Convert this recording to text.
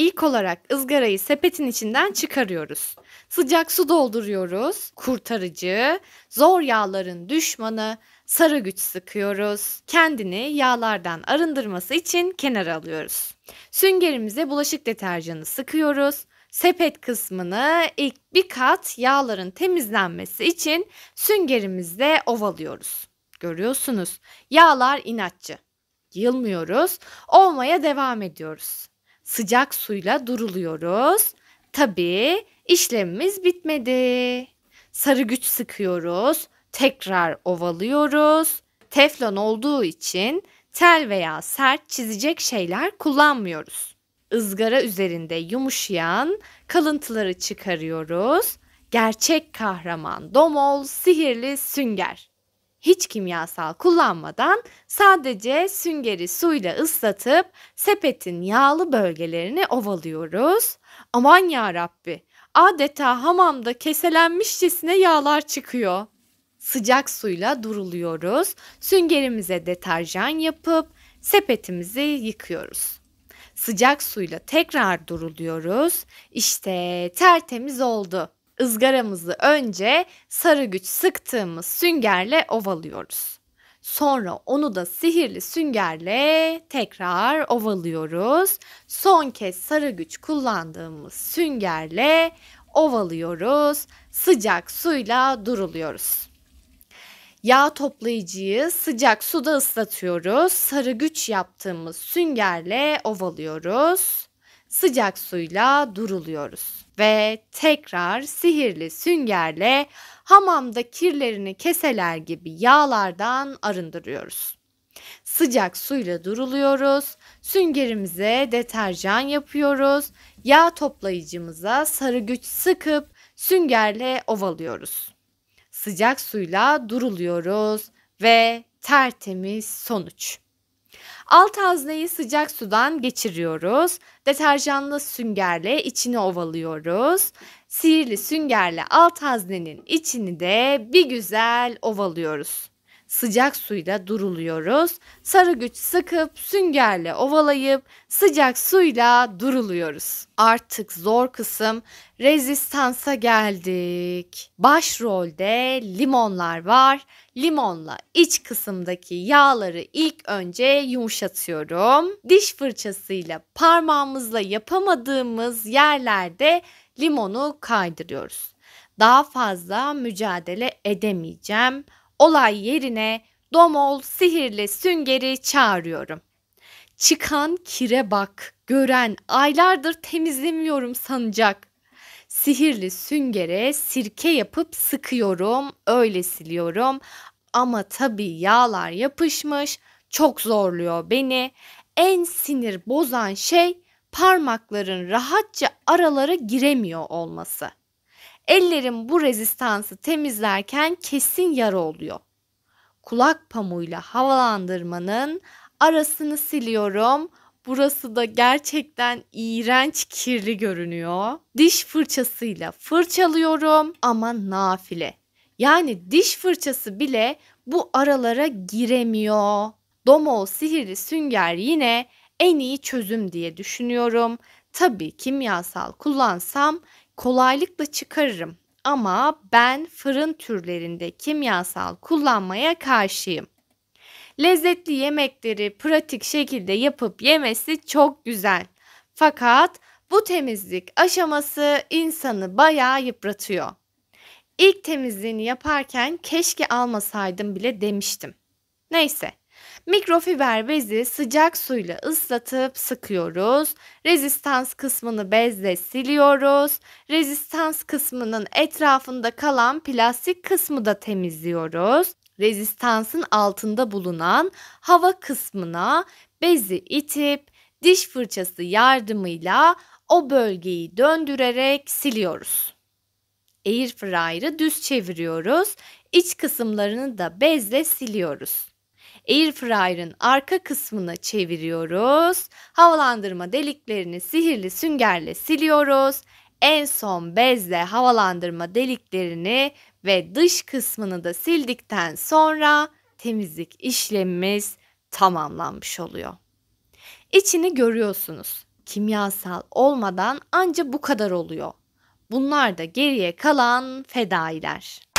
İlk olarak ızgarayı sepetin içinden çıkarıyoruz. Sıcak su dolduruyoruz. Kurtarıcı, zor yağların düşmanı, sarı güç sıkıyoruz. Kendini yağlardan arındırması için kenara alıyoruz. Süngerimize bulaşık deterjanı sıkıyoruz. Sepet kısmını ilk bir kat yağların temizlenmesi için süngerimizle ovalıyoruz. Görüyorsunuz yağlar inatçı. Yılmıyoruz, olmaya devam ediyoruz sıcak suyla duruluyoruz. Tabii işlemimiz bitmedi. Sarı güç sıkıyoruz. Tekrar ovalıyoruz. Teflon olduğu için tel veya sert çizecek şeyler kullanmıyoruz. Izgara üzerinde yumuşayan kalıntıları çıkarıyoruz. Gerçek kahraman domol, sihirli sünger hiç kimyasal kullanmadan sadece süngeri suyla ıslatıp sepetin yağlı bölgelerini ovalıyoruz. Aman ya Rabbi, adeta hamamda keselenmişçesine yağlar çıkıyor. Sıcak suyla duruluyoruz. Süngerimize deterjan yapıp sepetimizi yıkıyoruz. Sıcak suyla tekrar duruluyoruz. İşte tertemiz oldu ızgaramızı önce sarı güç sıktığımız süngerle ovalıyoruz. Sonra onu da sihirli süngerle tekrar ovalıyoruz. Son kez sarı güç kullandığımız süngerle ovalıyoruz. Sıcak suyla duruluyoruz. Yağ toplayıcıyı sıcak suda ıslatıyoruz. Sarı güç yaptığımız süngerle ovalıyoruz sıcak suyla duruluyoruz ve tekrar sihirli süngerle hamamda kirlerini keseler gibi yağlardan arındırıyoruz. Sıcak suyla duruluyoruz, süngerimize deterjan yapıyoruz, yağ toplayıcımıza sarı güç sıkıp süngerle ovalıyoruz. Sıcak suyla duruluyoruz ve tertemiz sonuç. Alt hazneyi sıcak sudan geçiriyoruz. Deterjanlı süngerle içini ovalıyoruz. Sihirli süngerle alt haznenin içini de bir güzel ovalıyoruz sıcak suyla duruluyoruz. Sarı güç sıkıp süngerle ovalayıp sıcak suyla duruluyoruz. Artık zor kısım rezistansa geldik. Başrolde limonlar var. Limonla iç kısımdaki yağları ilk önce yumuşatıyorum. Diş fırçasıyla parmağımızla yapamadığımız yerlerde limonu kaydırıyoruz. Daha fazla mücadele edemeyeceğim olay yerine domol sihirli süngeri çağırıyorum. Çıkan kire bak, gören aylardır temizlemiyorum sanacak. Sihirli süngere sirke yapıp sıkıyorum, öyle siliyorum. Ama tabii yağlar yapışmış, çok zorluyor beni. En sinir bozan şey parmakların rahatça aralara giremiyor olması. Ellerim bu rezistansı temizlerken kesin yara oluyor. Kulak pamuğuyla havalandırmanın arasını siliyorum. Burası da gerçekten iğrenç kirli görünüyor. Diş fırçasıyla fırçalıyorum ama nafile. Yani diş fırçası bile bu aralara giremiyor. Domol sihirli sünger yine en iyi çözüm diye düşünüyorum. Tabii kimyasal kullansam kolaylıkla çıkarırım ama ben fırın türlerinde kimyasal kullanmaya karşıyım. Lezzetli yemekleri pratik şekilde yapıp yemesi çok güzel. Fakat bu temizlik aşaması insanı bayağı yıpratıyor. İlk temizliğini yaparken keşke almasaydım bile demiştim. Neyse Mikrofiber bezi sıcak suyla ıslatıp sıkıyoruz. Rezistans kısmını bezle siliyoruz. Rezistans kısmının etrafında kalan plastik kısmı da temizliyoruz. Rezistansın altında bulunan hava kısmına bezi itip diş fırçası yardımıyla o bölgeyi döndürerek siliyoruz. Airfryer'ı düz çeviriyoruz. İç kısımlarını da bezle siliyoruz. Air Airfryer'ın arka kısmını çeviriyoruz. Havalandırma deliklerini sihirli süngerle siliyoruz. En son bezle havalandırma deliklerini ve dış kısmını da sildikten sonra temizlik işlemimiz tamamlanmış oluyor. İçini görüyorsunuz. Kimyasal olmadan anca bu kadar oluyor. Bunlar da geriye kalan fedailer.